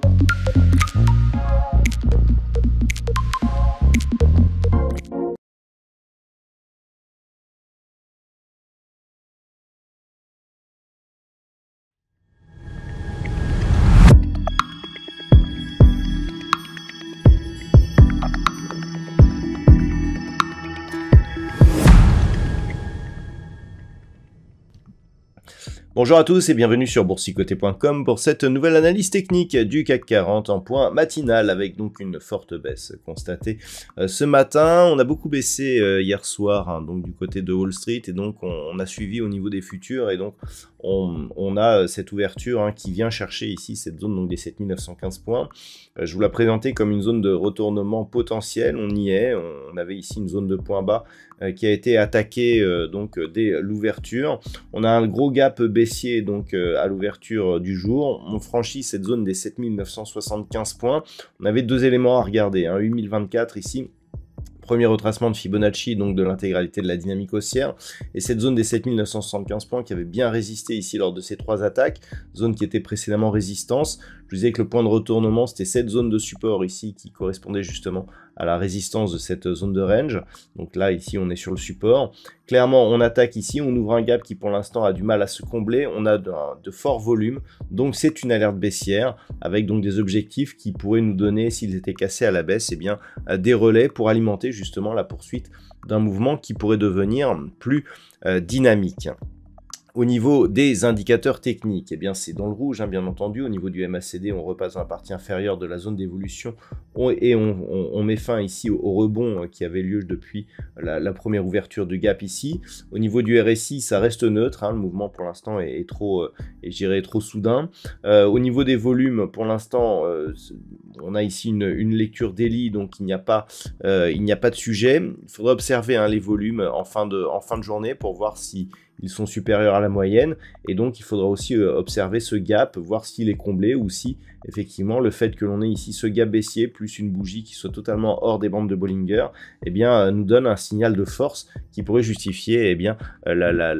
Thank you. Bonjour à tous et bienvenue sur boursicoté.com pour cette nouvelle analyse technique du CAC 40 en point matinal avec donc une forte baisse constatée euh, ce matin. On a beaucoup baissé euh, hier soir hein, donc du côté de Wall Street et donc on, a suivi au niveau des futurs et donc on, a euh, cette ouverture hein, qui vient chercher ici cette zone donc des 7915 points. Je vous la présentais comme une zone de retournement potentiel, on y est, on avait ici une zone de points bas qui a été attaquée donc dès l'ouverture. On a un gros gap baissé donc euh, à l'ouverture euh, du jour. On franchit cette zone des 7975 points. On avait deux éléments à regarder, un hein. 8024 ici premier retracement de Fibonacci, donc de l'intégralité de la dynamique haussière, et cette zone des 7975 points qui avait bien résisté ici lors de ces trois attaques, zone qui était précédemment résistance. Je vous disais que le point de retournement, c'était cette zone de support ici qui correspondait justement à la résistance de cette zone de range. Donc là, ici, on est sur le support. Clairement, on attaque ici, on ouvre un gap qui pour l'instant a du mal à se combler. On a de, forts volumes, donc c'est une alerte baissière avec donc des objectifs qui pourraient nous donner, s'ils étaient cassés à la baisse, et eh bien euh, des relais pour alimenter justement la poursuite d'un mouvement qui pourrait devenir plus euh, dynamique. Au niveau des indicateurs techniques, eh bien c'est dans le rouge, hein, bien entendu. Au niveau du MACD, on repasse dans la partie inférieure de la zone d'évolution et on, met fin ici au, rebond euh, qui avait lieu depuis la, première ouverture du gap ici. Au niveau du RSI, ça reste neutre. Hein. le mouvement pour l'instant est, trop, euh, trop soudain. Euh, au niveau des volumes, pour l'instant, on a ici une, lecture d'Eli, donc il n'y a pas, a pas de sujet. Il faudra observer hein, les volumes en fin de, en fin de journée pour voir si ils sont supérieurs à la moyenne, et donc il faudra aussi euh, observer ce gap, voir s'il est comblé ou si effectivement le fait que l'on ait ici ce gap baissier plus une bougie qui soit totalement hors des bandes de Bollinger, eh bien euh, nous donne un signal de force qui pourrait justifier eh bien euh,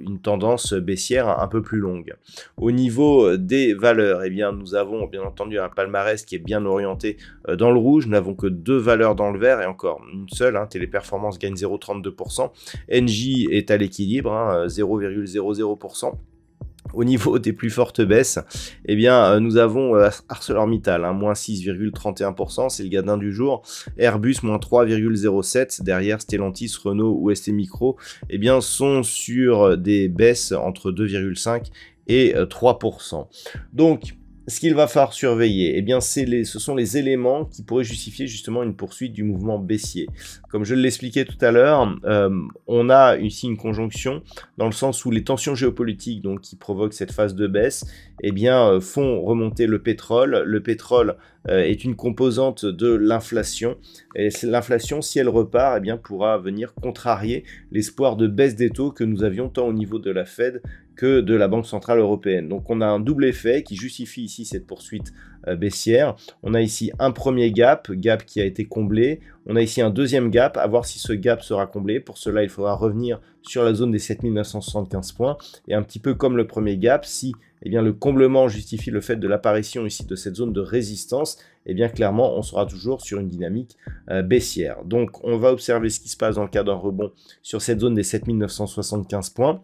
une tendance baissière un peu plus longue. Au niveau des valeurs, eh bien nous avons bien entendu un palmarès qui est bien orienté dans le rouge, nous n'avons que deux valeurs dans le vert et encore une seule, hein, Téléperformance gagne 0,32%, NJ est à l'équilibre, hein, 0,00% au niveau des plus fortes baisses, et eh bien, euh, nous avons euh, ArcelorMittal, hein, moins 6,31%, c'est le gadin du jour. Airbus, moins 3,07%. Derrière, Stellantis, Renault ou ST Micro, eh bien, sont sur des baisses entre 2,5 et 3%. Euh, Donc, ce qu'il va falloir surveiller, eh bien, ce sont les éléments qui pourraient justifier justement une poursuite du mouvement baissier. Comme je l'expliquais tout à l'heure, euh, on a ici une conjonction dans le sens où les tensions géopolitiques donc, qui provoquent cette phase de baisse eh bien, euh, font remonter le pétrole. Le pétrole euh, est une composante de l'inflation. Et l'inflation, si elle repart, eh bien, pourra venir contrarier l'espoir de baisse des taux que nous avions tant au niveau de la Fed que de la Banque Centrale Européenne. Donc on a un double effet qui justifie ici cette poursuite euh, baissière. On a ici un premier gap, gap qui a été comblé. On a ici un deuxième gap, à voir si ce gap sera comblé. Pour cela, il faudra revenir sur la zone des 7975 points. Et un petit peu comme le premier gap, si eh bien, le comblement justifie le fait de l'apparition ici de cette zone de résistance, eh bien clairement on sera toujours sur une dynamique euh, baissière. Donc on va observer ce qui se passe dans le cas d'un rebond sur cette zone des 7975 points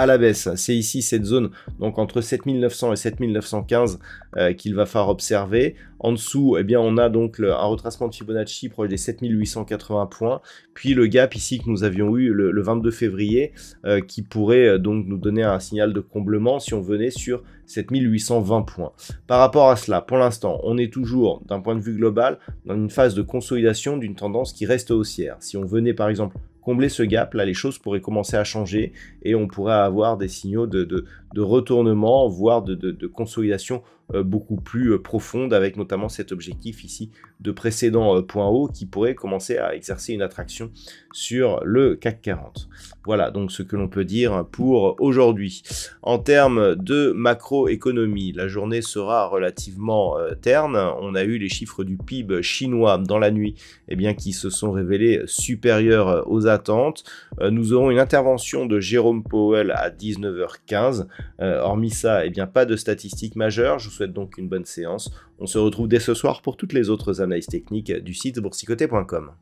à la baisse. C'est ici cette zone, donc entre 7900 et 7915 euh, qu'il va falloir observer. En dessous, et eh bien, on a donc un retracement de Fibonacci proche des 7880 points, puis le gap ici que nous avions eu le, 22 février, euh, qui pourrait euh, donc nous donner un signal de comblement si on venait sur 7820 points. Par rapport à cela, pour l'instant, on est toujours, d'un point de vue global, dans une phase de consolidation d'une tendance qui reste haussière. Si on venait par exemple combler ce gap, là, les choses pourraient commencer à changer et on pourrait avoir des signaux de, de, de retournement, voire de, consolidation euh, beaucoup plus euh, profonde, avec notamment cet objectif ici de précédent euh, point haut qui pourrait commencer à exercer une attraction sur le CAC 40. Voilà donc ce que l'on peut dire pour aujourd'hui. En termes de macroéconomie, la journée sera relativement terne. On a eu les chiffres du PIB chinois dans la nuit eh bien, qui se sont révélés supérieurs aux attentes. Nous aurons une intervention de Jérôme Powell à 19h15 euh, hormis ça, eh bien, pas de statistiques majeures. Je vous souhaite donc une bonne séance. On se retrouve dès ce soir pour toutes les autres analyses techniques du site boursicoté.com.